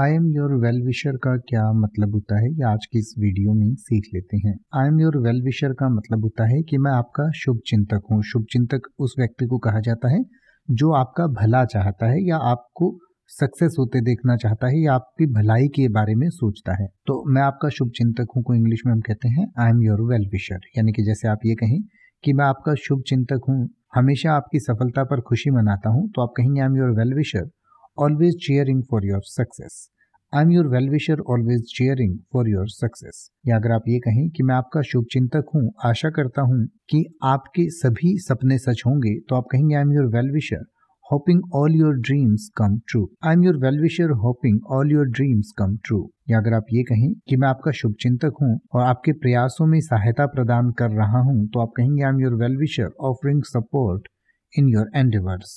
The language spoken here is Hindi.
I am your well wisher का क्या मतलब होता है ये आज की इस वीडियो में सीख लेते हैं I am your well wisher का मतलब होता है कि मैं आपका शुभ चिंतक हूँ शुभ चिंतक उस व्यक्ति को कहा जाता है जो आपका भला चाहता है या आपको सक्सेस होते देखना चाहता है या आपकी भलाई के बारे में सोचता है तो मैं आपका शुभ चिंतक हूँ को इंग्लिश में हम कहते हैं I am your well wisher यानी कि जैसे आप ये कहें कि मैं आपका शुभ चिंतक हूँ हमेशा आपकी सफलता पर खुशी मनाता हूँ तो आप कहेंगे I am your well wisher always cheering for your success. I am your well wisher always cheering for your success या अगर आप ये कहें कि मैं आपका शुभ चिंतक हूँ आशा करता हूँ कि आपके सभी सपने सच होंगे तो आप कहेंगे I am your well wisher all your dreams come true I am your well wisher hoping all your dreams come true या अगर आप ये कहें कि मैं आपका शुभ चिंतक हूँ और आपके प्रयासों में सहायता प्रदान कर रहा हूँ तो आप कहेंगे I am your well wisher offering support in your endeavours